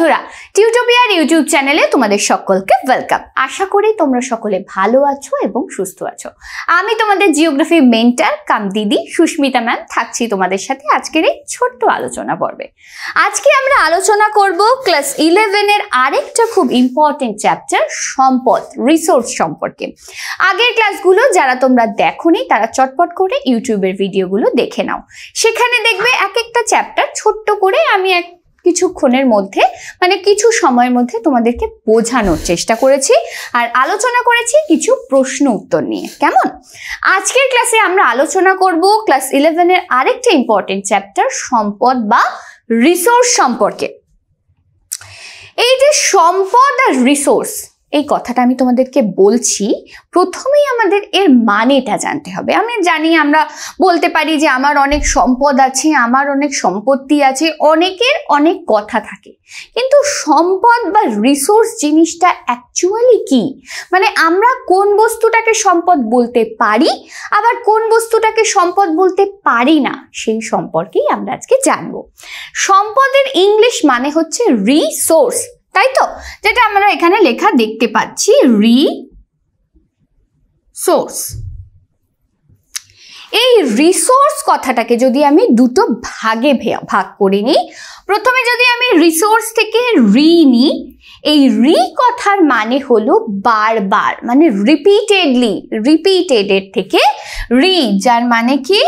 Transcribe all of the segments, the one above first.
বন্ধুরা টিউটোপিয়ার ইউটিউব চ্যানেলে তোমাদের সকলকে ওয়েলকাম আশা করি তোমরা সকলে ভালো আছো এবং সুস্থ আছো আমি তোমাদের জিওগ্রাফি মেন্টার কাম দিদি সুস্মিতা ম্যাম থাকছি তোমাদের সাথে আজকের এই ছোট্ট আলোচনা পর্বে আজকে আমরা আলোচনা করব ক্লাস ইলেভেনের আরেকটা খুব ইম্পর্টেন্ট চ্যাপ্টার সম্পদ রিসোর্স সম্পর্কে আগের ক্লাসগুলো যারা তোমরা দেখোনি তারা চটপট করে ইউটিউবের ভিডিওগুলো দেখে নাও সেখানে দেখবে এক একটা চ্যাপ্টার ছোট্ট করে আমি এক কিছুক্ষণের মধ্যে মানে কিছু সময়ের মধ্যে তোমাদেরকে বোঝানোর চেষ্টা করেছি আর আলোচনা করেছি কিছু প্রশ্ন উত্তর নিয়ে কেমন আজকের ক্লাসে আমরা আলোচনা করব ক্লাস ইলেভেনের আরেকটা ইম্পর্টেন্ট চ্যাপ্টার সম্পদ বা রিসোর্স সম্পর্কে এই যে সম্পদ আর রিসোর্স এই কথাটা আমি তোমাদেরকে বলছি প্রথমেই আমাদের এর মানেটা জানতে হবে আমি জানি আমরা বলতে পারি যে আমার অনেক সম্পদ আছে আমার অনেক সম্পত্তি আছে অনেকের অনেক কথা থাকে কিন্তু সম্পদ বা রিসোর্স জিনিসটা অ্যাকচুয়ালি কি মানে আমরা কোন বস্তুটাকে সম্পদ বলতে পারি আবার কোন বস্তুটাকে সম্পদ বলতে পারি না সেই সম্পর্কেই আমরা আজকে জানব সম্পদের ইংলিশ মানে হচ্ছে রিসোর্স তাই তো যেটা আমরা এখানে লেখা দেখতে পাচ্ছি রি সোর্স এই রিসোর্স কথাটাকে যদি আমি দুটো ভাগে ভাগ করে নিই প্রথমে যদি আমি রিসোর্স থেকে রি নিই এই রি কথার মানে হলো বারবার মানে রিপিটেডলি রিপিটেডের থেকে রি যার মানে কি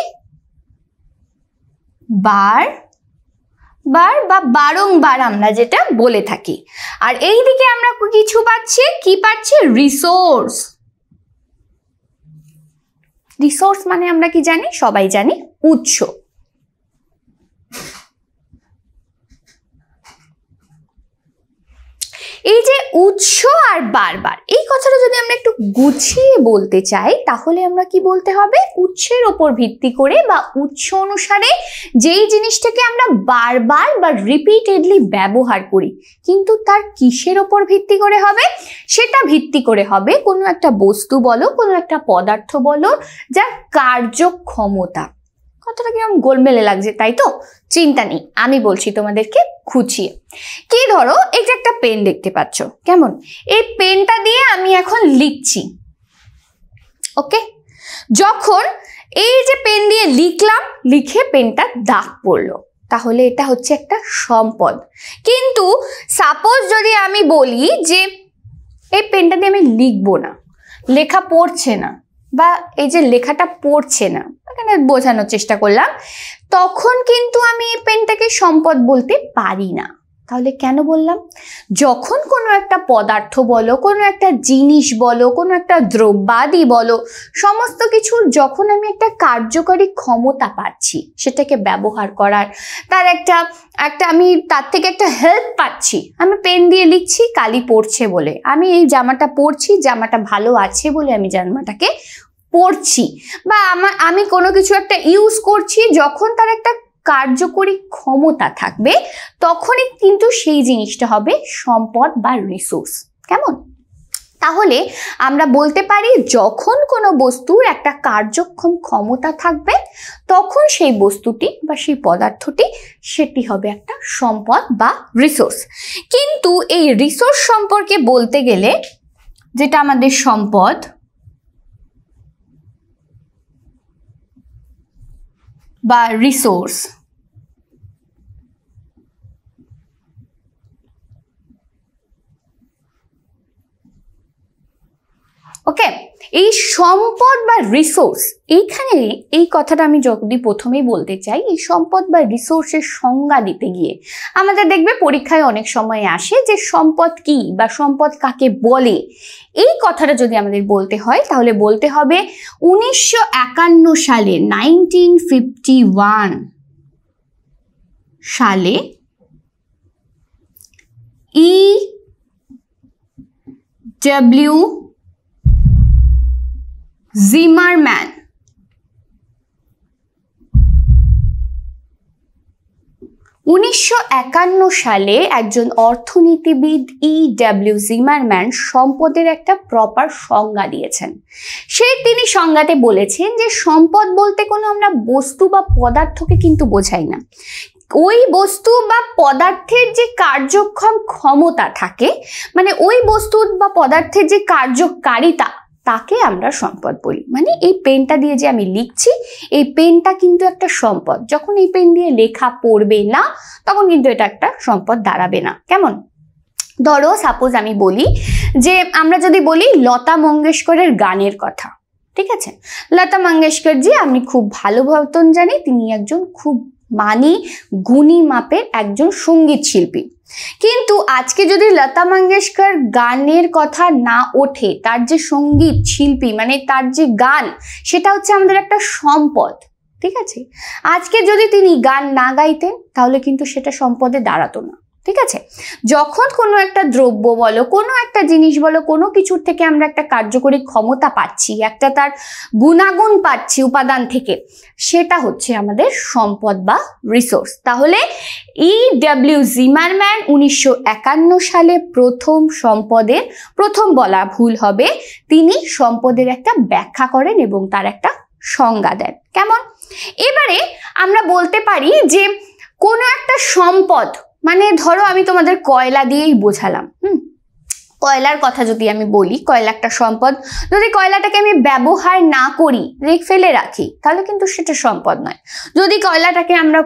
বার বার বা বারংবার আমরা যেটা বলে থাকি আর এই দিকে আমরা কিছু পাচ্ছি কি পাচ্ছি রিসোর্স রিসোর্স মানে আমরা কি জানি সবাই জানি উৎস এই যে উৎস আর বারবার এই কথাটা যদি আমরা একটু গুছিয়ে বলতে চাই তাহলে আমরা কি বলতে হবে উৎসের ওপর ভিত্তি করে বা উৎস অনুসারে যেই জিনিসটাকে আমরা বারবার বা রিপিটেডলি ব্যবহার করি কিন্তু তার কিসের ওপর ভিত্তি করে হবে সেটা ভিত্তি করে হবে কোনো একটা বস্তু বলো কোনো একটা পদার্থ বলো যার কার্যক্ষমতা কতটা কিরম গোলমেলে লাগছে তাই তো চিন্তা নেই আমি বলছি তোমাদেরকে খুঁচিয়ে কি ধরো এই যে একটা পেন দেখতে পাচ্ছ কেমন এই পেনটা দিয়ে আমি এখন লিখছি ওকে যখন এই যে পেন দিয়ে লিখলাম লিখে পেনটা দাগ পড়লো তাহলে এটা হচ্ছে একটা সম্পদ কিন্তু সাপোজ যদি আমি বলি যে এই পেনটা দিয়ে আমি লিখবো না লেখা পড়ছে না বা এই যে লেখাটা পড়ছে না এখানে বোঝানোর চেষ্টা করলাম তখন কিন্তু আমি এই পেনটাকে সম্পদ বলতে পারি না তাহলে কেন বললাম যখন কোনো একটা পদার্থ বলো কোনো একটা জিনিস বলো কোনো একটা দ্রব্যাদি বলো সমস্ত কিছুর যখন আমি একটা কার্যকরী ক্ষমতা পাচ্ছি সেটাকে ব্যবহার করার তার একটা একটা আমি তার থেকে একটা হেল্প পাচ্ছি আমি পেন দিয়ে লিখছি কালি পড়ছে বলে আমি এই জামাটা পরছি জামাটা ভালো আছে বলে আমি জামাটাকে পড়ছি বা আমার আমি কোনো কিছু একটা ইউজ করছি যখন তার একটা কার্যকরী ক্ষমতা থাকবে তখনই কিন্তু সেই জিনিসটা হবে সম্পদ বা রিসোর্স কেমন তাহলে আমরা বলতে পারি যখন কোনো বস্তুর একটা কার্যক্ষম ক্ষমতা থাকবে তখন সেই বস্তুটি বা সেই পদার্থটি সেটি হবে একটা সম্পদ বা রিসোর্স কিন্তু এই রিসোর্স সম্পর্কে বলতে গেলে যেটা আমাদের সম্পদ by resource ওকে এই সম্পদ বা রিসোর্স এইখানে এই কথাটা আমি যদি প্রথমেই বলতে চাই এই সম্পদ বা রিসোর্সের সংজ্ঞা দিতে গিয়ে আমাদের দেখবে পরীক্ষায় অনেক সময় আসে যে সম্পদ কি বা সম্পদ কাকে বলে এই কথাটা যদি আমাদের বলতে হয় তাহলে বলতে হবে উনিশশো সালে নাইনটিন সালে ই e ডব্লিউ Zimmerman. উনিশশো একান্ন সালে একজন অর্থনীতিবিদ ই ডাব্লিউ জিমারম্যান সম্পদের একটা প্রপার সংজ্ঞা দিয়েছেন সেই তিনি সংজ্ঞাতে বলেছেন যে সম্পদ বলতে কোনো আমরা বস্তু বা পদার্থকে কিন্তু বোঝাই না ওই বস্তু বা পদার্থের যে কার্যক্ষম ক্ষমতা থাকে মানে ওই বস্তু বা পদার্থের যে কার্যকারিতা তাকে আমরা সম্পদ বলি মানে এই পেনটা দিয়ে যে আমি লিখছি এই পেনটা কিন্তু একটা সম্পদ যখন এই পেন দিয়ে লেখা পড়বে না তখন কিন্তু এটা একটা সম্পদ দাঁড়াবে না কেমন ধরো সাপোজ আমি বলি যে আমরা যদি বলি লতা মঙ্গেশকরের গানের কথা ঠিক আছে লতা মঙ্গেশকর জি আমি খুব ভালো বর্তন জানি তিনি একজন খুব মানে গুণী মাপের একজন সঙ্গীত শিল্পী কিন্তু আজকে যদি লতা মঙ্গেশকর গানের কথা না ওঠে তার যে সঙ্গীত শিল্পী মানে তার যে গান সেটা হচ্ছে আমাদের একটা সম্পদ ঠিক আছে আজকে যদি তিনি গান না গাইতেন তাহলে কিন্তু সেটা সম্পদে দাঁড়াতো না ঠিক আছে যখন কোনো একটা দ্রব্য বলো কোনো একটা জিনিস বলো কোনো কিছুর থেকে আমরা একটা কার্যকরী ক্ষমতা পাচ্ছি একটা তার গুণাগুণ পাচ্ছি উপাদান থেকে সেটা হচ্ছে আমাদের সম্পদ বা রিসোর্স তাহলে ইডব্লিউ e জিমারম্যান উনিশশো সালে প্রথম সম্পদের প্রথম বলা ভুল হবে তিনি সম্পদের একটা ব্যাখ্যা করেন এবং তার একটা সংজ্ঞা দেন কেমন এবারে আমরা বলতে পারি যে কোনো একটা সম্পদ মানে ধরো আমি তোমাদের কয়লা দিয়েই বোঝালাম হুম কয়লার কথা যদি আমি বলি কয়লা একটা সম্পদ যদি কয়লাটাকে আমি ব্যবহার না করি ফেলে রাখি তাহলে কিন্তু সেটা সম্পদ নয় যদি কয়লাটাকে আমরা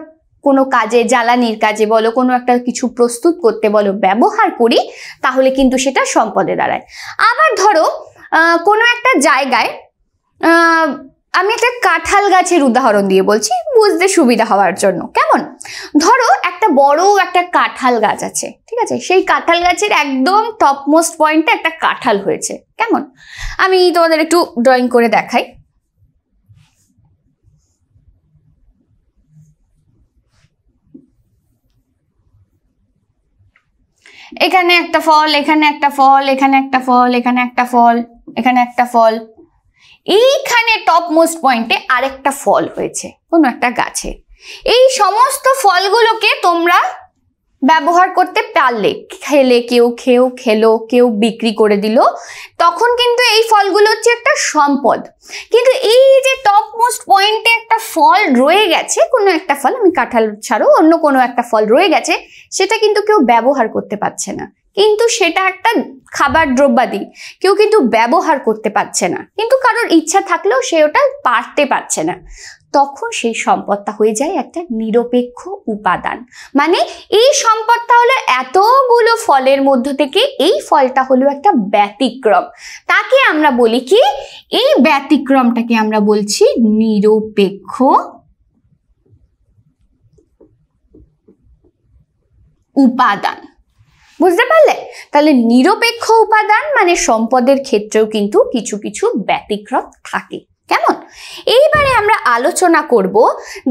কোনো কাজে জ্বালানির কাজে বলো কোনো একটা কিছু প্রস্তুত করতে বলো ব্যবহার করি তাহলে কিন্তু সেটা সম্পদে দাঁড়ায় আবার ধরো কোনো একটা জায়গায় আমি একটা কাঁঠাল গাছের উদাহরণ দিয়ে বলছি বুঝতে সুবিধা হওয়ার জন্য কেমন ধরো একটা বড় একটা কাঁঠাল গাছ আছে ঠিক আছে সেই কাঁঠাল গাছের একদম টপমোস্ট পয়েন্টে একটা কাঁঠাল হয়েছে কেমন আমি তোমাদের একটু ড্রয়িং করে দেখাই এখানে একটা ফল এখানে একটা ফল এখানে একটা ফল এখানে একটা ফল এখানে একটা ফল এইখানে টপ মোস্ট পয়েন্টে আরেকটা ফল হয়েছে কোনো একটা গাছে এই সমস্ত ফলগুলোকে তোমরা ব্যবহার করতে পারলে খেলে কেউ খেয়েও খেলো কেউ বিক্রি করে দিল তখন কিন্তু এই ফলগুলো হচ্ছে একটা সম্পদ কিন্তু এই যে টপ মোস্ট পয়েন্টে একটা ফল রয়ে গেছে কোনো একটা ফল আমি কাঁঠাল ছাড়ো অন্য কোনো একটা ফল রয়ে গেছে সেটা কিন্তু কেউ ব্যবহার করতে পারছে না কিন্তু সেটা একটা খাবার দ্রব্যাদি কেউ কিন্তু ব্যবহার করতে পারছে না কিন্তু কারোর ইচ্ছা থাকলেও সে ওটা পারতে পারছে না তখন সেই সম্পদটা হয়ে যায় একটা নিরপেক্ষ উপাদান মানে এই সম্পদটা হলো এতগুলো ফলের মধ্য থেকে এই ফলটা হলো একটা ব্যতিক্রম তাকে আমরা বলি কি এই ব্যতিক্রমটাকে আমরা বলছি নিরপেক্ষ উপাদান বুঝতে পারলে তাহলে নিরপেক্ষ উপাদান মানে সম্পদের ক্ষেত্রেও কিন্তু কিছু কিছু ব্যতিক্রম থাকে কেমন এইবারে আমরা আলোচনা করব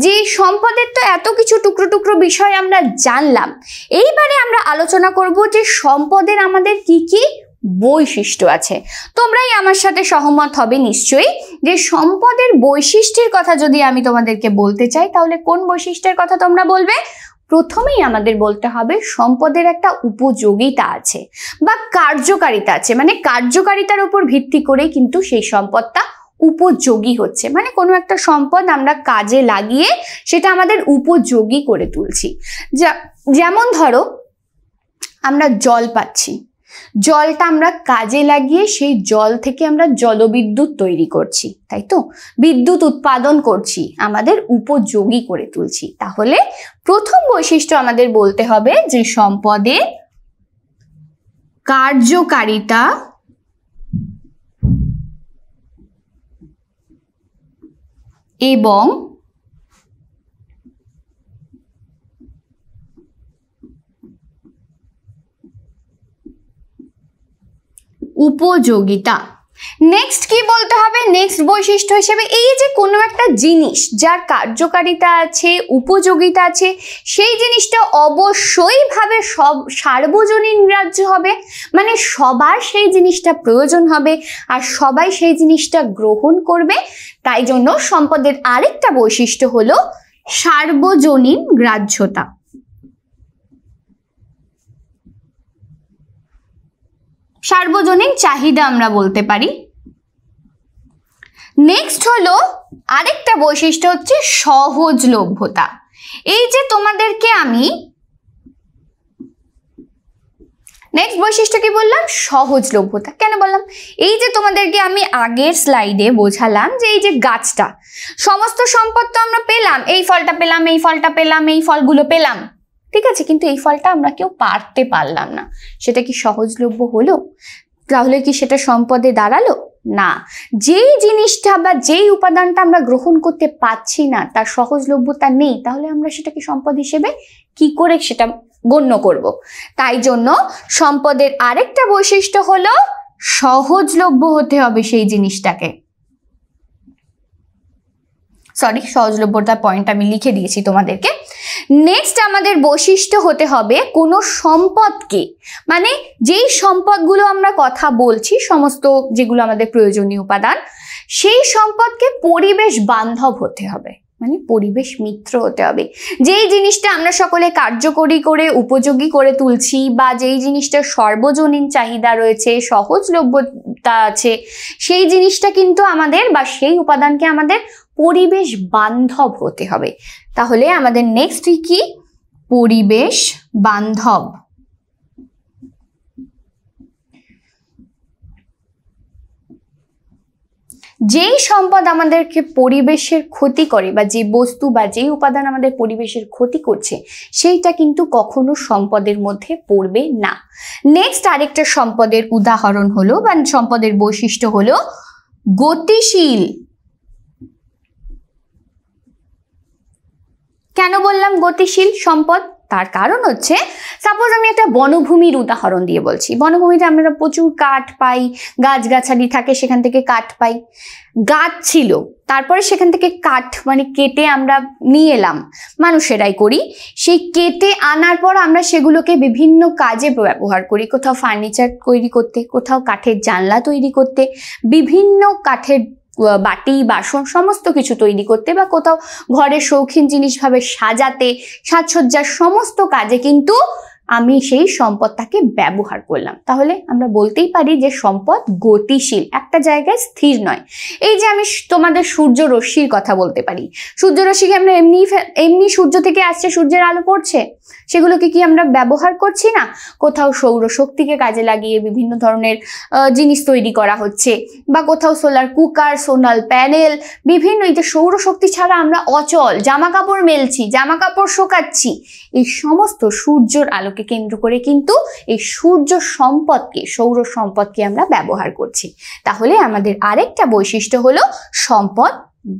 যে সম্পদের তো এত কিছু টুকরো টুকরো বিষয় আমরা জানলাম এইবারে আমরা আলোচনা করব যে সম্পদের আমাদের কি কি বৈশিষ্ট্য আছে তোমরাই আমার সাথে সহমত হবে নিশ্চয়ই যে সম্পদের বৈশিষ্ট্যের কথা যদি আমি তোমাদেরকে বলতে চাই তাহলে কোন বৈশিষ্ট্যের কথা তোমরা বলবে প্রথমেই আমাদের বলতে হবে সম্পদের একটা উপযোগিতা আছে বা কার্যকারিতা আছে মানে কার্যকারিতার উপর ভিত্তি করে কিন্তু সেই সম্পদটা উপযোগী হচ্ছে মানে কোনো একটা সম্পদ আমরা কাজে লাগিয়ে সেটা আমাদের উপযোগী করে তুলছি যেমন ধরো আমরা জল পাচ্ছি জলটা আমরা কাজে লাগিয়ে সেই জল থেকে আমরা জলবিদ্যুৎ তৈরি করছি তাই তো বিদ্যুৎ উৎপাদন করছি আমাদের উপযোগী করে তুলছি তাহলে প্রথম বৈশিষ্ট্য আমাদের বলতে হবে যে সম্পদে কার্যকারিতা এবং উপযোগিতা নেক্সট কি বলতে হবে নেক্সট বৈশিষ্ট্য হিসেবে এই যে কোনো একটা জিনিস যার কার্যকারিতা আছে উপযোগিতা আছে সেই জিনিসটা অবশ্যইভাবে সব সার্বজনীন গ্রাহ্য হবে মানে সবার সেই জিনিসটা প্রয়োজন হবে আর সবাই সেই জিনিসটা গ্রহণ করবে তাই জন্য সম্পদের আরেকটা বৈশিষ্ট্য হলো সার্বজনীন গ্রাহ্যতা সার্বজনীন চাহিদা আমরা বলতে পারি নেক্সট হলো আরেকটা বৈশিষ্ট্য হচ্ছে সহজলভ্যতা এই যে তোমাদেরকে আমি নেক্সট বৈশিষ্ট্য কি বললাম সহজলভ্যতা কেন বললাম এই যে তোমাদেরকে আমি আগের স্লাইডে বোঝালাম যে এই যে গাছটা সমস্ত সম্পদ তো আমরা পেলাম এই ফলটা পেলাম এই ফলটা পেলাম এই ফলগুলো পেলাম ঠিক আছে কিন্তু এই ফলটা আমরা কেউ পারতে পারলাম না সেটা কি সহজলভ্য হলো তাহলে কি সেটা সম্পদে দাঁড়ালো না যেই জিনিসটা বা যেই উপাদানটা আমরা গ্রহণ করতে পাচ্ছি না তার সহজলভ্যতা নেই তাহলে আমরা সেটাকে সম্পদ হিসেবে কি করে সেটা গণ্য করব। তাই জন্য সম্পদের আরেকটা বৈশিষ্ট্য হলো সহজলভ্য হতে হবে সেই জিনিসটাকে সরি সহজলভ্যতার পয়েন্ট আমি লিখে দিয়েছি তোমাদেরকে নেক্সট আমাদের বৈশিষ্ট্য হতে হবে কোনো সম্পদকে মানে যেই সম্পদগুলো আমরা কথা বলছি সমস্ত যেগুলো আমাদের প্রয়োজনীয় উপাদান সেই সম্পদকে পরিবেশ বান্ধব হতে হবে মানে পরিবেশ মিত্র হতে হবে যেই জিনিসটা আমরা সকলে কার্যকরী করে উপযোগী করে তুলছি বা যেই জিনিসটা সর্বজনীন চাহিদা রয়েছে সহজলভ্যতা আছে সেই জিনিসটা কিন্তু আমাদের বা সেই উপাদানকে আমাদের পরিবেশ বান্ধব হতে হবে তাহলে আমাদের নেক্সট কি পরিবেশ বান্ধব যেই সম্পদ আমাদেরকে পরিবেশের ক্ষতি করে বা যে বস্তু বা যেই উপাদান আমাদের পরিবেশের ক্ষতি করছে সেইটা কিন্তু কখনো সম্পদের মধ্যে পড়বে না নেক্সট আরেকটা সম্পদের উদাহরণ হলো বা সম্পদের বৈশিষ্ট্য হলো গতিশীল কেন বললাম গতিশীল সম্পদ তার কারণ হচ্ছে সাপোজ আমি একটা বনভূমির উদাহরণ দিয়ে বলছি বনভূমিতে আমরা প্রচুর কাঠ পাই গাছগাছালি থাকে সেখান থেকে কাঠ পাই গাছ ছিল তারপরে সেখান থেকে কাঠ মানে কেটে আমরা নিয়ে এলাম মানুষেরাই করি সেই কেটে আনার পর আমরা সেগুলোকে বিভিন্ন কাজে ব্যবহার করি কোথাও ফার্নিচার তৈরি করতে কোথাও কাঠের জানলা তৈরি করতে বিভিন্ন কাঠের বাটি বাসন সমস্ত কিছু তৈরি করতে বা কোথাও ঘরের শৌখিন জিনিসভাবে সাজাতে সাজসজ্জার সমস্ত কাজে কিন্তু আমি সেই সম্পদটাকে ব্যবহার করলাম তাহলে আমরা বলতেই পারি যে সম্পদ গতিশীল এক একটা জায়গায় স্থির নয় এই যে আমি তোমাদের সূর্য রশ্মির কথা বলতে পারি সূর্য রশ্মিকে আমরা এমনি এমনি সূর্য থেকে আসছে সূর্যের আলো পড়ছে সেগুলোকে কি আমরা ব্যবহার করছি না কোথাও সৌরশক্তিকে কাজে লাগিয়ে বিভিন্ন ধরনের জিনিস তৈরি করা হচ্ছে বা কোথাও সোলার কুকার সোনাল প্যানেল বিভিন্ন এই যে সৌরশক্তি ছাড়া আমরা অচল জামা কাপড় মেলছি জামা কাপড় শোকাচ্ছি এই সমস্ত সূর্যর আলোকে কেন্দ্র করে কিন্তু এই সূর্য সম্পদকে সৌর সম্পদকে আমরা ব্যবহার করছি তাহলে তাহলে আমাদের আরেকটা বৈশিষ্ট্য হলো সম্পদ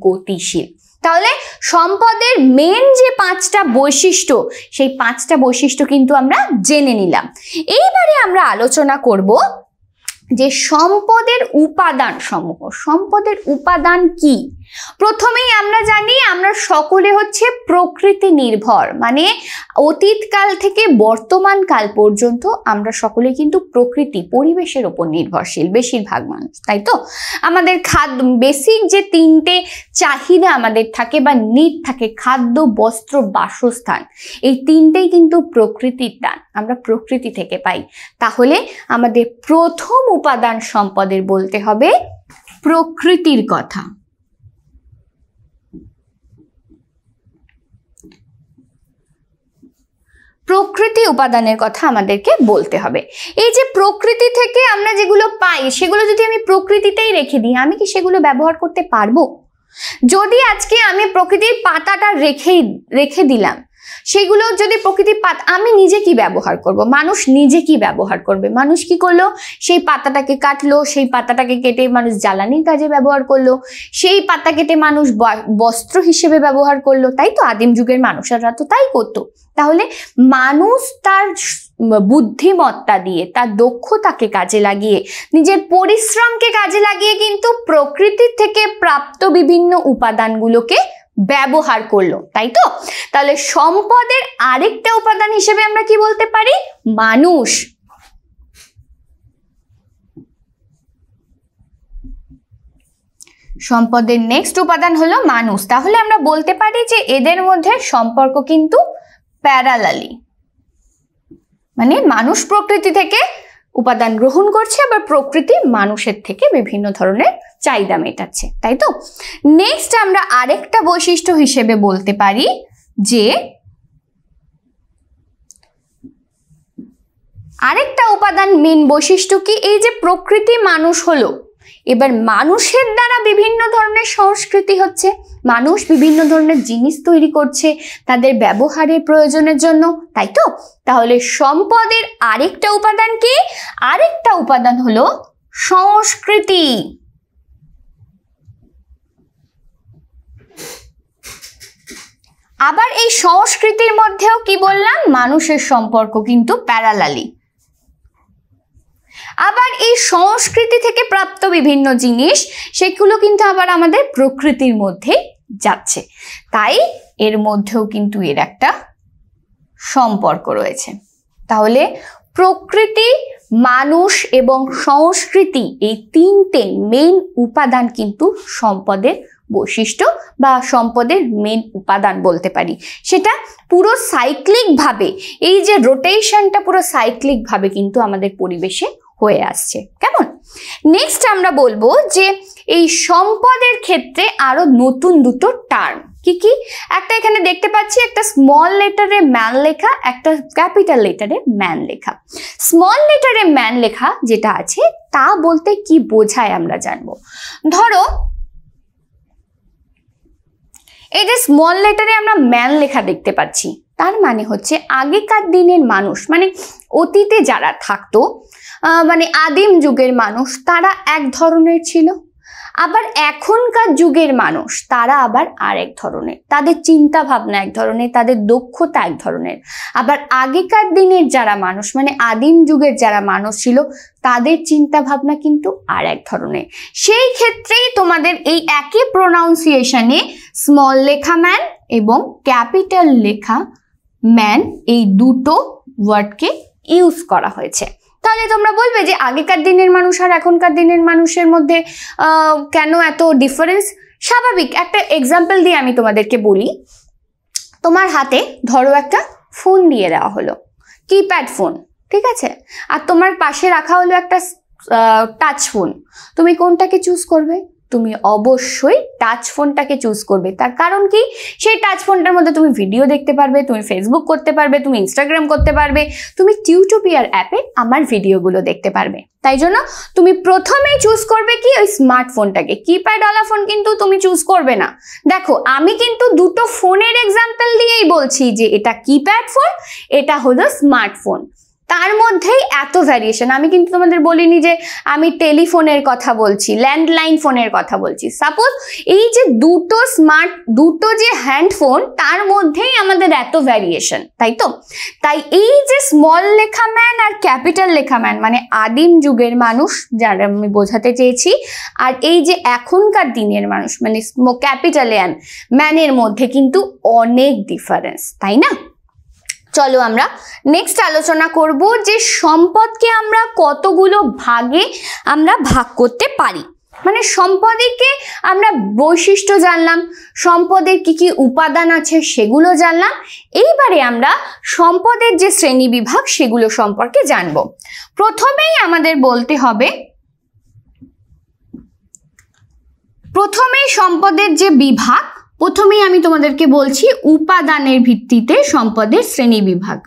গতিশীল তাহলে সম্পদের মেন যে পাঁচটা বৈশিষ্ট্য সেই পাঁচটা বৈশিষ্ট্য কিন্তু আমরা জেনে নিলাম এইবারে আমরা আলোচনা করব যে সম্পদের উপাদান সমূহ সম্পদের উপাদান কি প্রথমেই আমরা জানি আমরা সকলে হচ্ছে প্রকৃতি নির্ভর মানে অতীতকাল থেকে বর্তমান কাল পর্যন্ত আমরা সকলে কিন্তু প্রকৃতি পরিবেশের ওপর নির্ভরশীল বেশিরভাগ মানুষ তাই তো আমাদের খাদ্য বেসিক যে তিনটে চাহিদা আমাদের থাকে বা নিট থাকে খাদ্য বস্ত্র বাসস্থান এই তিনটেই কিন্তু প্রকৃতির দান আমরা প্রকৃতি থেকে পাই তাহলে আমাদের প্রথম উপাদান সম্পদের বলতে হবে প্রকৃতির কথা প্রকৃতি উপাদানের কথা আমাদেরকে বলতে হবে এই যে প্রকৃতি থেকে আমরা যেগুলো পাই সেগুলো যদি আমি প্রকৃতিতেই রেখে দিই আমি কি সেগুলো ব্যবহার করতে পারবো যদি আজকে আমি প্রকৃতির পাতাটা রেখেই রেখে দিলাম সেগুলো যদি প্রকৃতি পাত আমি নিজে কি ব্যবহার করব। মানুষ নিজে কি ব্যবহার করবে মানুষ কি করলো সেই পাতাটাকে কাটলো সেই পাতাটাকে কেটে মানুষ জ্বালানির কাজে ব্যবহার করলো সেই পাতা কেটে মানুষ বস্ত্র হিসেবে ব্যবহার করলো তাই তো আদিম যুগের মানুষরা তো তাই করতো তাহলে মানুষ তার বুদ্ধিমত্তা দিয়ে তার দক্ষতাকে কাজে লাগিয়ে নিজের পরিশ্রমকে কাজে লাগিয়ে কিন্তু প্রকৃতি থেকে প্রাপ্ত বিভিন্ন উপাদানগুলোকে ব্যবহার করলো তাই তো তাহলে সম্পদের আরেকটা উপাদান হিসেবে আমরা কি বলতে পারি মানুষ সম্পদের নেক্সট উপাদান হলো মানুষ তাহলে আমরা বলতে পারি যে এদের মধ্যে সম্পর্ক কিন্তু প্যারালালি মানে মানুষ প্রকৃতি থেকে উপাদান গ্রহণ করছে আবার প্রকৃতি মানুষের থেকে বিভিন্ন ধরনের চাহিদা মেটাচ্ছে তাই তো নেক্সট আমরা আরেকটা বৈশিষ্ট্য হিসেবে বলতে পারি যে আরেকটা উপাদান মেন বৈশিষ্ট্য কি এই যে প্রকৃতি মানুষ হলো এবার মানুষের দ্বারা বিভিন্ন ধরনের সংস্কৃতি হচ্ছে মানুষ বিভিন্ন ধরনের জিনিস তৈরি করছে তাদের ব্যবহারের প্রয়োজনের জন্য তাই তো তাহলে সম্পদের আরেকটা উপাদান কি আরেকটা উপাদান হলো সংস্কৃতি আবার এই সংস্কৃতির মধ্যেও কি বললাম মানুষের সম্পর্ক কিন্তু প্যারালালি আবার এই সংস্কৃতি থেকে প্রাপ্ত বিভিন্ন জিনিস সেগুলো কিন্তু আবার আমাদের প্রকৃতির মধ্যে যাচ্ছে তাই এর মধ্যেও কিন্তু এর একটা সম্পর্ক রয়েছে তাহলে প্রকৃতি মানুষ এবং সংস্কৃতি এই তিনটে মেন উপাদান কিন্তু সম্পদের বৈশিষ্ট্য বা সম্পদের মেন উপাদান বলতে পারি সেটা পুরো সাইক্লিকভাবে এই যে রোটেশনটা পুরো সাইক্লিকভাবে কিন্তু আমাদের পরিবেশে হয়ে আসছে কেমন নেক্সট আমরা বলবো যে এই সম্পদের ক্ষেত্রে আরো নতুন দুটো টার্ম কি কি একটা এখানে দেখতে পাচ্ছি একটা স্মল লেটারে ম্যান লেখা একটা ক্যাপিটাল লেটারে ম্যান লেখা স্মল লেটারে ম্যান লেখা যেটা আছে তা বলতে কি বোঝায় আমরা জানবো ধরো এই যে স্মল লেটারে আমরা ম্যান লেখা দেখতে পাচ্ছি তার মানে হচ্ছে আগেকার দিনের মানুষ মানে অতীতে যারা থাকতো মানে আদিম যুগের মানুষ তারা এক ধরনের ছিল আবার এখনকার যুগের মানুষ তারা আবার আরেক ধরনের তাদের চিন্তা ভাবনা এক ধরনের তাদের দক্ষতা এক ধরনের আবার আগেকার দিনের যারা মানুষ মানে আদিম যুগের যারা মানুষ ছিল তাদের চিন্তা ভাবনা কিন্তু আর এক ধরনের সেই ক্ষেত্রেই তোমাদের এই একই প্রোনাউন্সিয়েশনে স্মল লেখা ম্যান এবং ক্যাপিটাল লেখা ম্যান এই দুটো ওয়ার্ডকে ইউজ করা হয়েছে তাহলে তোমরা বলবে যে আগেকার দিনের মানুষ আর এখনকার দিনের মানুষের মধ্যে কেন এত ডিফারেন্স স্বাভাবিক একটা এক্সাম্পল দিয়ে আমি তোমাদেরকে বলি তোমার হাতে ধরো একটা ফোন দিয়ে দেওয়া হলো কিপ্যাড ফোন ঠিক আছে আর তোমার পাশে রাখা হলো একটা টাচ ফোন তুমি কোনটাকে চুজ করবে তুমি অবশ্যই টাচ ফোনটাকে চুজ করবে তার কারণ কি সেই টাচ ফোনটার মধ্যে তুমি ভিডিও দেখতে পারবে তুমি ফেসবুক করতে পারবে তুমি ইনস্টাগ্রাম করতে পারবে তুমি টিউটোপিয়ার অ্যাপে আমার ভিডিওগুলো দেখতে পারবে তাই জন্য তুমি প্রথমেই চুজ করবে কি ওই স্মার্টফোনটাকে কিপ্যাড ওলা ফোন কিন্তু তুমি চুজ করবে না দেখো আমি কিন্তু দুটো ফোনের এক্সাম্পল দিয়েই বলছি যে এটা কিপ্যাড ফোন এটা হলো স্মার্টফোন তার মধ্যেই এত ভ্যারিয়েশন আমি কিন্তু তোমাদের বলিনি যে আমি টেলিফোনের কথা বলছি ল্যান্ডলাইন ফোনের কথা বলছি সাপোজ এই যে দুটো স্মার্ট দুটো যে হ্যান্ডফোন তার মধ্যেই আমাদের এত ভ্যারিয়েশন তাই তো তাই এই যে স্মল লেখা ম্যান আর ক্যাপিটাল লেখা ম্যান মানে আদিম যুগের মানুষ যারা আমি বোঝাতে চেয়েছি আর এই যে এখনকার দিনের মানুষ মানে ক্যাপিটাল ম্যানের মধ্যে কিন্তু অনেক ডিফারেন্স তাই না চলো আমরা নেক্সট আলোচনা করব যে সম্পদকে আমরা কতগুলো ভাগে আমরা ভাগ করতে পারি মানে সম্পদেরকে আমরা বৈশিষ্ট্য জানলাম সম্পদের কি কি উপাদান আছে সেগুলো জানলাম এইবারে আমরা সম্পদের যে শ্রেণী বিভাগ সেগুলো সম্পর্কে জানব প্রথমেই আমাদের বলতে হবে প্রথমেই সম্পদের যে বিভাগ প্রথমেই আমি তোমাদেরকে বলছি উপাদানের ভিত্তিতে সম্পদের শ্রেণী বিভাগ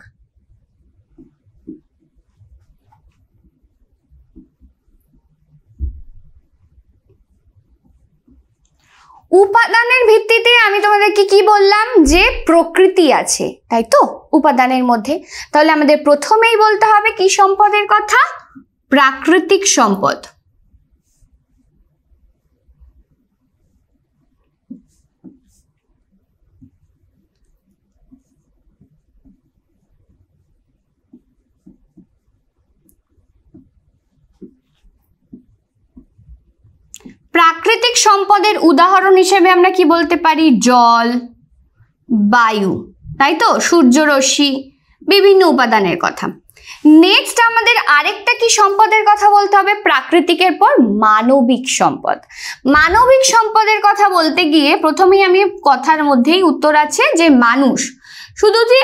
উপাদানের ভিত্তিতে আমি তোমাদেরকে কি বললাম যে প্রকৃতি আছে তাই তো উপাদানের মধ্যে তাহলে আমাদের প্রথমেই বলতে হবে কি সম্পদের কথা প্রাকৃতিক সম্পদ প্রাকৃতিক সম্পদের উদাহরণ হিসেবে আমরা কি বলতে পারি জল বায়ু তাই তো সূর্যরশ্মি বিভিন্ন উপাদানের কথা নেক্সট আমাদের আরেকটা কি সম্পদের কথা বলতে হবে প্রাকৃতিকের পর মানবিক সম্পদ মানবিক সম্পদের কথা বলতে গিয়ে প্রথমেই আমি কথার মধ্যেই উত্তর আছে যে মানুষ শুধু যে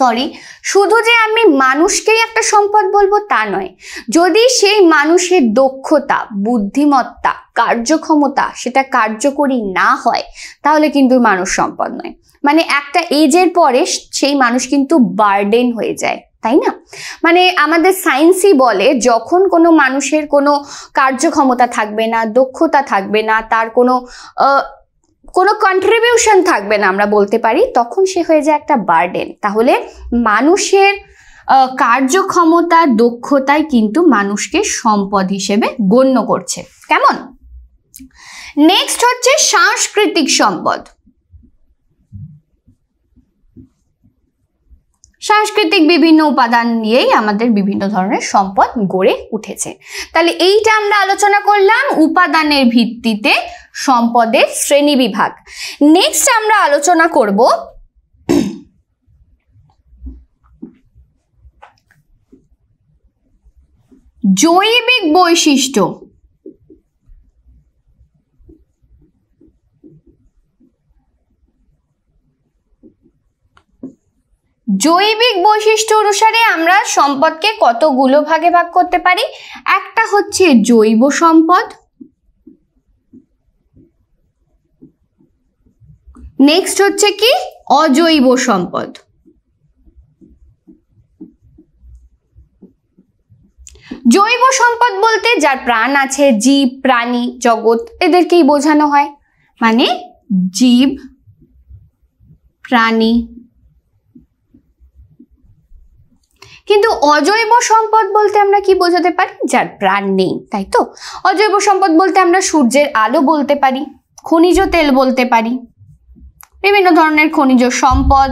সরি শুধু যে আমি মানুষকেই একটা সম্পদ বলবো তা নয় যদি সেই মানুষের দক্ষতা বুদ্ধিমত্তা কার্যক্ষমতা সেটা কার্যকরী না হয় তাহলে কিন্তু মানুষ সম্পদ নয় মানে একটা এজের পরে সেই মানুষ কিন্তু বার্ডেন হয়ে যায় তাই না মানে আমাদের সায়েন্সই বলে যখন কোনো মানুষের কোনো কার্যক্ষমতা থাকবে না দক্ষতা থাকবে না তার কোনো কোনো কন্ট্রিবিউশন থাকবে না আমরা বলতে পারি তখন সে হয়ে যায় একটা বার্ডেন তাহলে মানুষের কার্যক্ষমতা দক্ষতাই কিন্তু মানুষকে সম্পদ হিসেবে গণ্য করছে কেমন নেক্সট হচ্ছে সাংস্কৃতিক সম্পদ সাংস্কৃতিক বিভিন্ন উপাদান নিয়েই আমাদের বিভিন্ন ধরনের সম্পদ গড়ে উঠেছে তাহলে এইটা আমরা আলোচনা করলাম উপাদানের ভিত্তিতে সম্পদের শ্রেণী বিভাগ নেক্সট আমরা আলোচনা করব জৈবিক বৈশিষ্ট্য জৈবিক বৈশিষ্ট্য অনুসারে আমরা সম্পদকে কতগুলো ভাগে ভাগ করতে পারি একটা হচ্ছে জৈব সম্পদ নেক্সট হচ্ছে কি অজৈব সম্পদ জৈব সম্পদ বলতে যার প্রাণ আছে জীব প্রাণী জগৎ এদেরকেই বোঝানো হয় মানে জীব প্রাণী কিন্তু অজৈব সম্পদ বলতে আমরা কি বোঝাতে পারি যার প্রাণ নেই তাই তো অজৈব সম্পদ বলতে আমরা সূর্যের আলো বলতে পারি খনিজ তেল বলতে পারি বিভিন্ন ধরনের খনিজ সম্পদ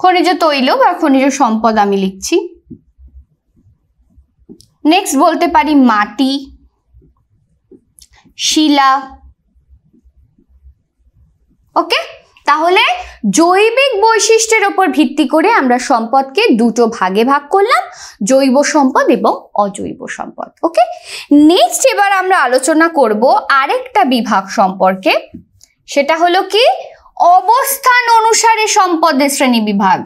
খনিজ তৈল বা খনিজ সম্পদ আমি লিখছি নেক্সট বলতে পারি মাটি শিলা ওকে তাহলে জৈবিক বৈশিষ্ট্যের ওপর ভিত্তি করে আমরা সম্পদকে দুটো ভাগে ভাগ করলাম জৈব সম্পদ এবং অজৈব সম্পদ ওকে নেক্সট এবার আমরা আলোচনা করব আরেকটা বিভাগ সম্পর্কে সেটা হলো কি অবস্থান অনুসারে সম্পদের শ্রেণী বিভাগ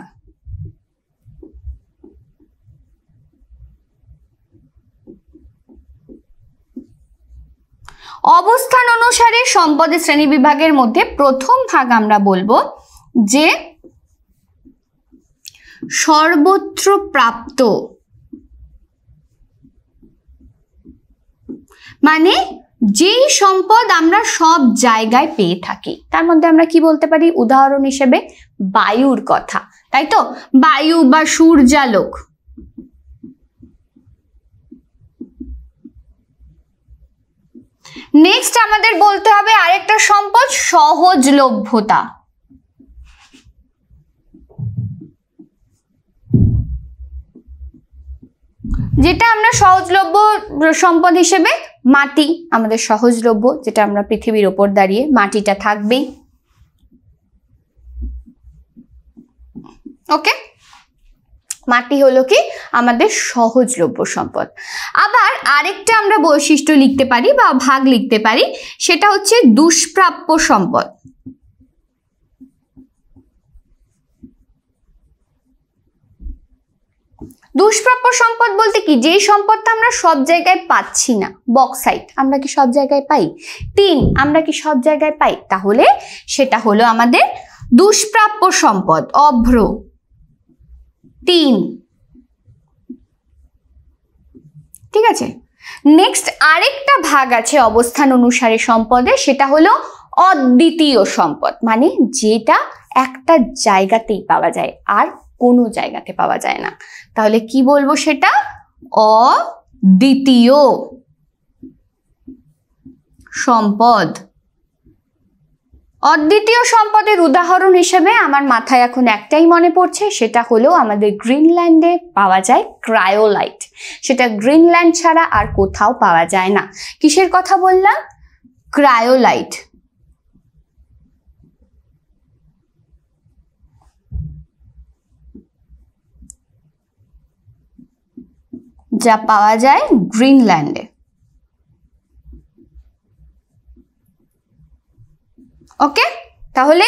অবস্থান অনুসারে সম্পদের শ্রেণী বিভাগের মধ্যে প্রথম ভাগ আমরা বলবো যে সর্বত্র প্রাপ্ত মানে যেই সম্পদ আমরা সব জায়গায় পেয়ে থাকি তার মধ্যে আমরা কি বলতে পারি উদাহরণ হিসেবে বায়ুর কথা তাই তো বায়ু বা সূর্যালোক নেক্সট আমাদের বলতে হবে আরেকটা সম্পদ সহজলভ্যতা যেটা আমরা সহজলভ্য সম্পদ হিসেবে মাটি আমাদের সহজলভ্য যেটা আমরা পৃথিবীর ওপর দাঁড়িয়ে মাটিটা থাকবেই ওকে মাটি হলো কি আমাদের সহজলভ্য সম্পদ আবার আরেকটা আমরা বৈশিষ্ট্য লিখতে পারি বা ভাগ লিখতে পারি সেটা হচ্ছে দুষ্প্রাপ্য সম্পদ দুষ্প্রাপ্য সম্পদ বলতে কি যে সম্পদটা আমরা সব জায়গায় পাচ্ছি না বক্সাইট আমরা কি সব জায়গায় পাই তিন আমরা কি সব জায়গায় পাই তাহলে সেটা হলো আমাদের দুষ্প্রাপ্য সম্পদ অভ্র তিন ঠিক আছে নেক্সট আরেকটা ভাগ আছে অবস্থান অনুসারে সম্পদের সেটা হলো অদ্বিতীয় সম্পদ মানে যেটা একটা জায়গাতেই পাওয়া যায় আর কোনো জায়গাতে পাওয়া যায় না তাহলে কি বলবো সেটা অদ্বিতীয় সম্পদ অদ্বিতীয় সম্পদের উদাহরণ হিসেবে আমার মাথায় এখন একটাই মনে পড়ছে সেটা হলো আমাদের গ্রিনল্যান্ডে পাওয়া যায় ক্রায়োলাইট সেটা গ্রিনল্যান্ড ছাড়া আর কোথাও পাওয়া যায় না কিসের কথা বললাম ক্রায়োলাইট যা পাওয়া যায় গ্রিনল্যান্ডে ওকে তাহলে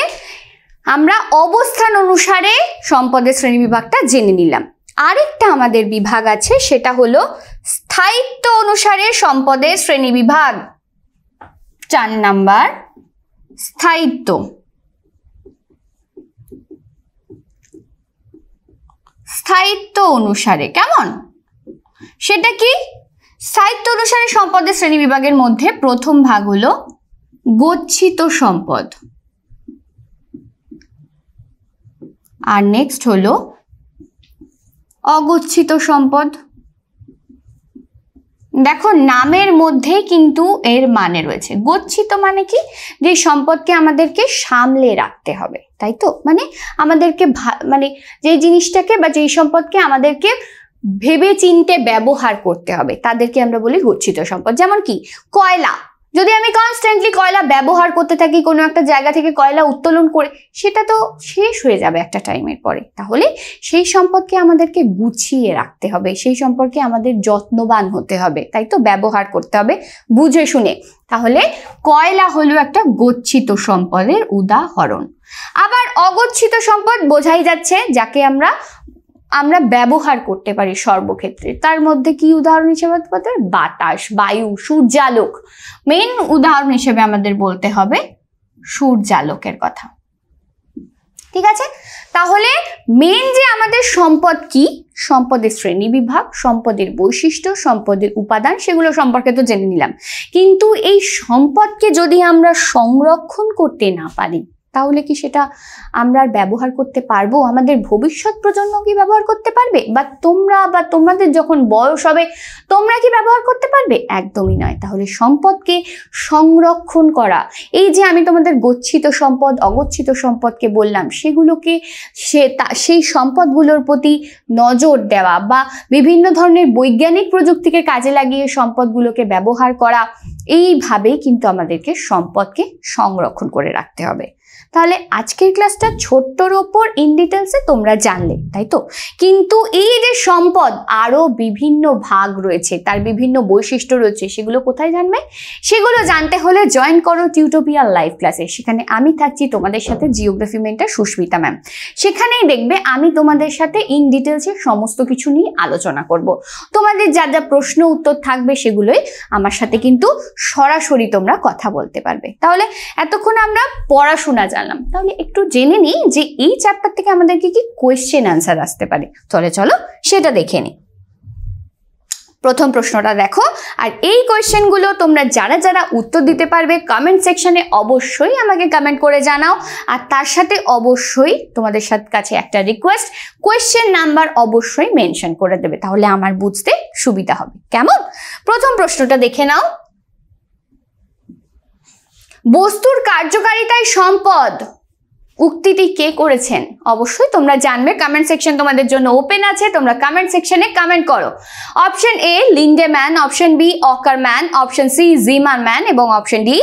আমরা অবস্থান অনুসারে সম্পদের শ্রেণী বিভাগটা জেনে নিলাম আরেকটা আমাদের বিভাগ আছে সেটা হলো স্থায়িত্ব অনুসারে সম্পদের শ্রেণী বিভাগ চার নাম্বার স্থায়িত্ব স্থায়িত্ব অনুসারে কেমন সেটা কি স্থায়িত্ব অনুসারে সম্পদের শ্রেণী বিভাগের মধ্যে প্রথম ভাগ হলো গচ্ছিত সম্পদ আর নেক্সট হলো অগচ্ছিত সম্পদ দেখো নামের মধ্যে কিন্তু এর মানে রয়েছে গচ্ছিত মানে কি যে সম্পদকে আমাদেরকে সামলে রাখতে হবে তাই তো মানে আমাদেরকে মানে যে জিনিসটাকে বা যেই সম্পদকে আমাদেরকে ভেবে চিনতে ব্যবহার করতে হবে তাদেরকে আমরা বলি গচ্ছিত সম্পদ যেমন কি কয়লা কনস্ট্যান্টলি কয়লা ব্যবহার করতে থাকি কোনো একটা জায়গা থেকে কয়লা উত্তোলন করে সেটা তো শেষ হয়ে যাবে একটা টাইমের পরে তাহলে সেই সম্পর্কে আমাদেরকে গুছিয়ে রাখতে হবে সেই সম্পর্কে আমাদের যত্নবান হতে হবে তাই তো ব্যবহার করতে হবে বুঝে শুনে তাহলে কয়লা হলো একটা গচ্ছিত সম্পদের উদাহরণ আবার অগচ্ছিত সম্পদ বোঝাই যাচ্ছে যাকে আমরা আমরা ব্যবহার করতে পারি সর্বক্ষেত্রে তার মধ্যে কি উদাহরণ হিসেবে বলতে বাতাস বায়ু সূর্যালোক মেন উদাহরণ হিসেবে আমাদের বলতে হবে সূর্যালোকের কথা ঠিক আছে তাহলে মেন যে আমাদের সম্পদ কি সম্পদের শ্রেণী বিভাগ সম্পদের বৈশিষ্ট্য সম্পদের উপাদান সেগুলো সম্পর্কে তো জেনে নিলাম কিন্তু এই সম্পদকে যদি আমরা সংরক্ষণ করতে না পারি তাহলে কি সেটা আমরা ব্যবহার করতে পারবো আমাদের ভবিষ্যৎ প্রজন্ম কি ব্যবহার করতে পারবে বা তোমরা বা তোমাদের যখন বয়স হবে তোমরা কি ব্যবহার করতে পারবে একদমই নয় তাহলে সম্পদকে সংরক্ষণ করা এই যে আমি তোমাদের গচ্ছিত সম্পদ অগচ্ছিত সম্পদকে বললাম সেগুলোকে সে সেই সম্পদগুলোর প্রতি নজর দেওয়া বা বিভিন্ন ধরনের বৈজ্ঞানিক প্রযুক্তিকে কাজে লাগিয়ে সম্পদগুলোকে ব্যবহার করা এইভাবেই কিন্তু আমাদেরকে সম্পদকে সংরক্ষণ করে রাখতে হবে তাহলে আজকের ক্লাসটা ছোট্টর ওপর ইন ডিটেলসে তোমরা জানলে তাই তো কিন্তু এই যে সম্পদ আরও বিভিন্ন ভাগ রয়েছে তার বিভিন্ন বৈশিষ্ট্য রয়েছে সেগুলো কোথায় জানবে সেগুলো জানতে হলে জয়েন করো টিউটোপিয়াল লাইভ ক্লাসে সেখানে আমি থাকছি তোমাদের সাথে জিওগ্রাফি মেন্টার সুস্মিতা ম্যাম সেখানেই দেখবে আমি তোমাদের সাথে ইন ডিটেলসে সমস্ত কিছু নিয়ে আলোচনা করব। তোমাদের যা যা প্রশ্ন উত্তর থাকবে সেগুলোই আমার সাথে কিন্তু সরাসরি তোমরা কথা বলতে পারবে তাহলে এতক্ষণ আমরা পড়াশোনা জান জানলাম তাহলে একটু জেনে নিই যে এই চ্যাপ্টার থেকে আমাদেরকে কি কোয়েশ্চেন অ্যান্সার আসতে পারে চলে চলো সেটা দেখে নিই প্রথম প্রশ্নটা দেখো আর এই কোয়েশ্চেনগুলো তোমরা যারা যারা উত্তর দিতে পারবে কমেন্ট সেকশনে অবশ্যই আমাকে কমেন্ট করে জানাও আর তার সাথে অবশ্যই তোমাদের সাথে কাছে একটা রিকোয়েস্ট কোয়েশ্চেন নাম্বার অবশ্যই মেনশন করে দেবে তাহলে আমার বুঝতে সুবিধা হবে কেমন প্রথম প্রশ্নটা দেখে নাও বস্তুর কার্যকারিতাই সম্পদ উক্তিটি কে করেছেন অবশ্যই তোমরা জানবে কমেন্ট সেকশন তোমাদের জন্য ওপেন আছে তোমরা কমেন্ট সেকশনে কমেন্ট করো option A Lindeman option B অকার ম্যান অপশন সি ম্যান এবং অপশন ডি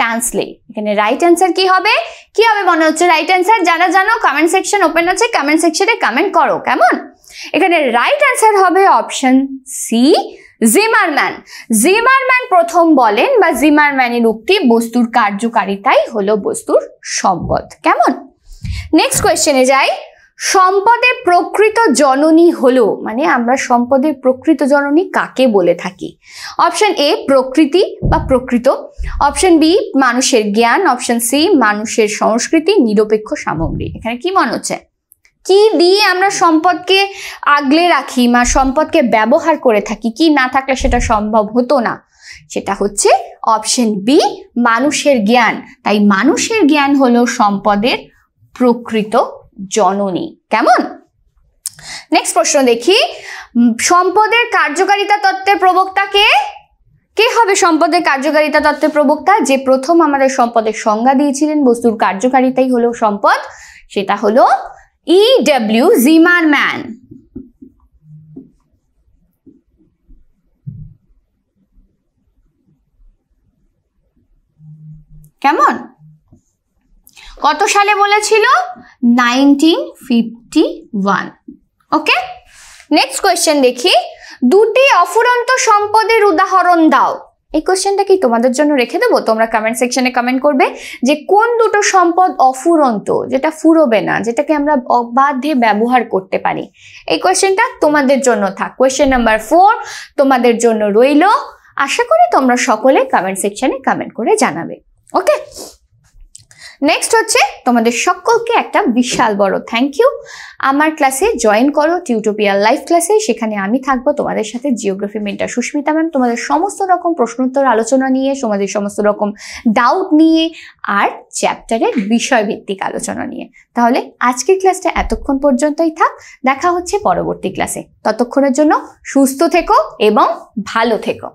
ট্যান্সলে এখানে রাইট অ্যান্সার কি হবে কি হবে মনে হচ্ছে রাইট অ্যান্সার যারা জানো কমেন্ট সেকশন ওপেন আছে কমেন্ট সেকশনে কমেন্ট করো কেমন এখানে রাইট অ্যান্সার হবে অপশন সি জিমারম্যান জিমারম্যান প্রথম বলেন বা জিমারম্যানের উক্তি বস্তুর কার্যকারিতাই হলো বস্তুর সম্পদ কেমন নেক্সট কোয়েশ্চেনে যাই সম্পদের প্রকৃত জননী হলো মানে আমরা সম্পদের প্রকৃত জননী কাকে বলে থাকি অপশন এ প্রকৃতি বা প্রকৃত অপশন বি মানুষের জ্ঞান অপশন সি মানুষের সংস্কৃতি নিরপেক্ষ সামগ্রী এখানে কি মনে হচ্ছে কি দিয়ে আমরা সম্পদকে আগলে রাখি বা সম্পদকে ব্যবহার করে থাকি কি না থাকলে সেটা সম্ভব হতো না সেটা হচ্ছে অপশন বি মানুষের জ্ঞান তাই মানুষের জ্ঞান হলো সম্পদের প্রকৃত জননী কেমন নেক্সট প্রশ্ন দেখি সম্পদের কার্যকারিতা তত্ত্বের প্রবক্তা কে কে হবে সম্পদের কার্যকারিতা তত্ত্বের প্রবক্তা যে প্রথম আমাদের সম্পদের সংজ্ঞা দিয়েছিলেন বস্তুর কার্যকারিতাই হলো সম্পদ সেটা হলো E. W. Zimmerman. কেমন কত সালে বলেছিল nineteen fifty one okay next question দেখি দুটি অফুরন্ত সম্পদের উদাহরণ দাও এই কোশ্চেনটা কি তোমাদের জন্য রেখে দেবো তোমরা কমেন্ট সেকশনে কমেন্ট করবে যে কোন দুটো সম্পদ অফুরন্ত যেটা ফুরবে না যেটাকে আমরা অবাধ্যে ব্যবহার করতে পারি এই কোশ্চেনটা তোমাদের জন্য থাক কোয়েশ্চেন নাম্বার ফোর তোমাদের জন্য রইল আশা করি তোমরা সকলে কমেন্ট সেকশনে কমেন্ট করে জানাবে ওকে নেক্সট হচ্ছে তোমাদের সকলকে একটা বিশাল বড় থ্যাংক ইউ আমার ক্লাসে জয়েন করো টিউটোপিয়া লাইভ ক্লাসে সেখানে আমি থাকবো তোমাদের সাথে জিওগ্রাফি মেন্টার সুস্মিতা ম্যাম তোমাদের সমস্ত রকম প্রশ্নোত্তর আলোচনা নিয়ে তোমাদের সমস্ত রকম ডাউট নিয়ে আর চ্যাপ্টারের বিষয়ভিত্তিক আলোচনা নিয়ে তাহলে আজকের ক্লাসটা এতক্ষণ পর্যন্তই থাক দেখা হচ্ছে পরবর্তী ক্লাসে ততক্ষণের জন্য সুস্থ থেকো এবং ভালো থেকো